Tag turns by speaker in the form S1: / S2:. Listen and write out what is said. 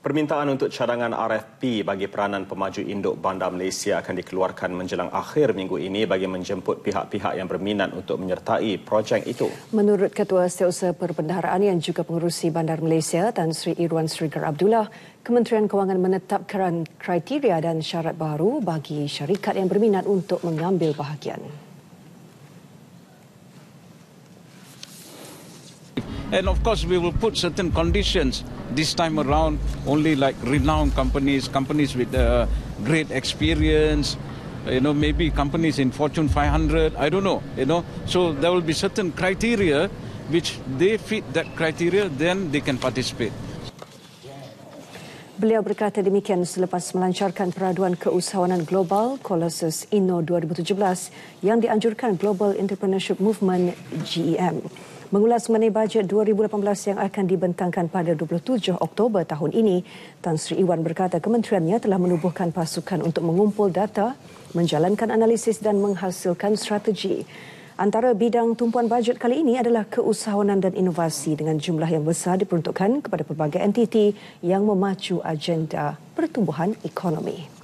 S1: Permintaan untuk cadangan RFP bagi peranan pemaju induk Bandar Malaysia akan dikeluarkan menjelang akhir minggu ini bagi menjemput pihak-pihak yang berminat untuk menyertai projek itu.
S2: Menurut Ketua Setiausaha Perbendaharaan yang juga pengurusi Bandar Malaysia, Tan Sri Irwan Srigar Abdullah, Kementerian Kewangan menetapkan kriteria dan syarat baru bagi syarikat yang berminat untuk mengambil bahagian.
S3: And of course, we will put certain conditions this time around, only like renowned companies, companies with uh, great experience, you know, maybe companies in Fortune 500, I don't know, you know. So there will be certain criteria which they fit that criteria, then they can participate.
S2: Beliau berkata demikian selepas melancarkan peraduan keusahawanan global Colossus Inno 2017 yang dianjurkan Global Entrepreneurship Movement GEM. Mengulas mengenai bajet 2018 yang akan dibentangkan pada 27 Oktober tahun ini, Tan Sri Iwan berkata kementeriannya telah menubuhkan pasukan untuk mengumpul data, menjalankan analisis dan menghasilkan strategi. Antara bidang tumpuan bajet kali ini adalah keusahawanan dan inovasi dengan jumlah yang besar diperuntukkan kepada pelbagai entiti yang memacu agenda pertumbuhan ekonomi.